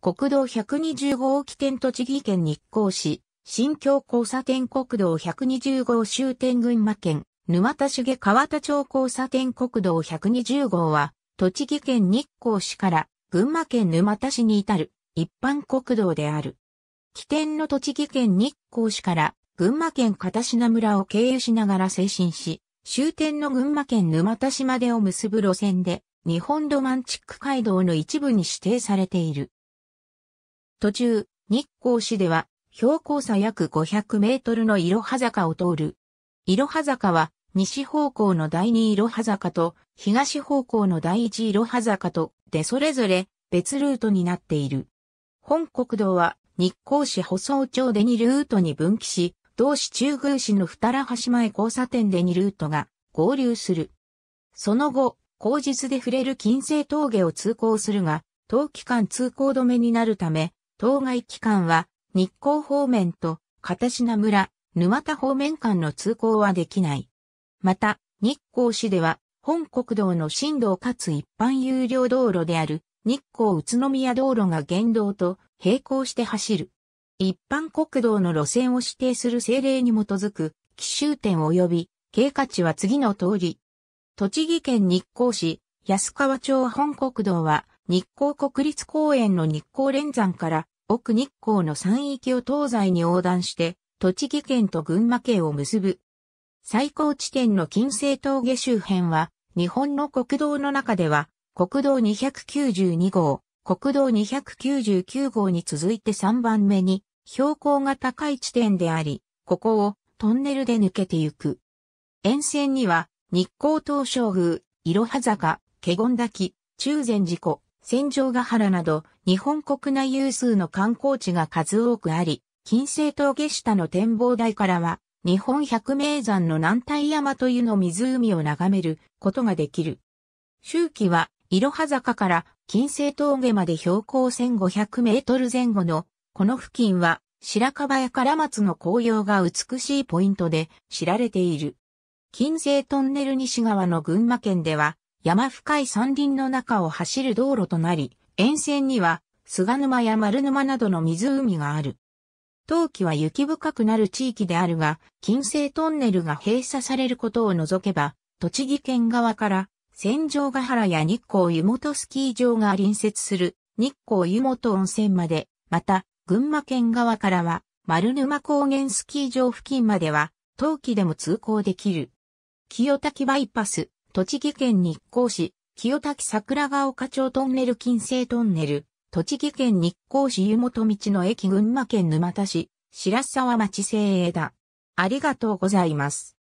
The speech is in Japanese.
国道120号起点栃木県日光市、新京交差点国道120号終点群馬県、沼田市下川田町交差点国道120号は、栃木県日光市から群馬県沼田市に至る一般国道である。起点の栃木県日光市から群馬県片品村を経由しながら精進し、終点の群馬県沼田市までを結ぶ路線で、日本ロマンチック街道の一部に指定されている。途中、日光市では、標高差約500メートルのいろは坂を通る。いろは坂は、西方向の第二いろは坂と、東方向の第一いろは坂と、でそれぞれ別ルートになっている。本国道は、日光市舗装町で2ルートに分岐し、同市中宮市の二良橋前交差点で2ルートが合流する。その後、後日で触れる金星峠を通行するが、冬期間通行止めになるため、当該期間は日光方面と片品村、沼田方面間の通行はできない。また、日光市では本国道の振道かつ一般有料道路である日光宇都宮道路が原道と並行して走る。一般国道の路線を指定する政令に基づく、奇襲点及び、経過値は次の通り。栃木県日光市、安川町本国道は、日光国立公園の日光連山から奥日光の山域を東西に横断して、栃木県と群馬県を結ぶ。最高地点の金星峠周辺は、日本の国道の中では、国道292号、国道299号に続いて3番目に、標高が高い地点であり、ここをトンネルで抜けてゆく。沿線には、日光東照宮、いろは坂、華厳滝、中禅寺湖、戦場ヶ原など、日本国内有数の観光地が数多くあり、金星峠下の展望台からは、日本百名山の南大山というの湖を眺めることができる。周期は、いろは坂から金星峠まで標高1500メートル前後の、この付近は、白樺やから松の紅葉が美しいポイントで知られている。金星トンネル西側の群馬県では、山深い山林の中を走る道路となり、沿線には菅沼や丸沼などの湖がある。冬季は雪深くなる地域であるが、近世トンネルが閉鎖されることを除けば、栃木県側から戦場ヶ原や日光湯本スキー場が隣接する日光湯本温泉まで、また、群馬県側からは丸沼高原スキー場付近までは、冬季でも通行できる。清滝バイパス、栃木県日光市、清滝桜ヶ丘町トンネル近世トンネル、栃木県日光市湯本道の駅群馬県沼田市、白沢町精鋭だ。ありがとうございます。